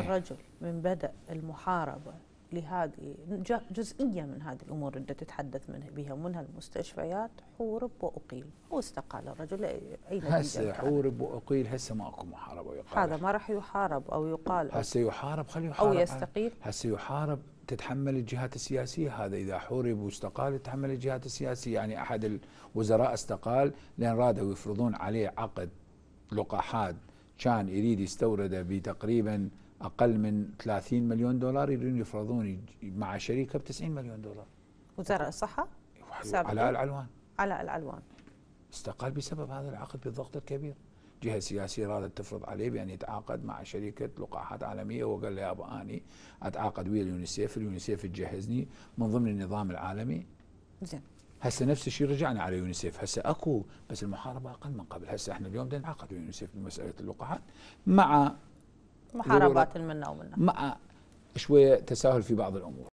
الرجل من بدأ المحاربة لهذه جزئية من هذه الأمور اللي تتحدث منها بها منها المستشفيات حورب وأقيل واستقال الرجل اي هسه حورب وأقيل هسه ماكو محاربة يقال هذا ما راح يحارب أو يقال هسه يحارب خليه يحارب أو يستقيل هسه يحارب تتحمل الجهات السياسية هذا إذا حورب واستقال تتحمل الجهات السياسية يعني أحد الوزراء استقال لأن رادوا يفرضون عليه عقد لقاحات كان يريد يستورده بتقريبا اقل من 30 مليون دولار يريدون يفرضون مع شريكه ب 90 مليون دولار وزارة الصحة علاء العلوان علاء العلوان استقال بسبب هذا العقد بالضغط الكبير جهة سياسية رادت تفرض عليه بأن يتعاقد مع شركة لقاحات عالمية وقال له يا أبو أني أتعاقد ويا اليونيسيف اليونيسيف تجهزني من ضمن النظام العالمي زين هسه نفس الشيء رجعنا على يونيسيف هسه اكو بس المحاربه اقل من قبل هسه احنا اليوم بدنا نعاقد يونيسيف بمساله اللقاحات مع محاربات منه ومنا مع شويه تساهل في بعض الامور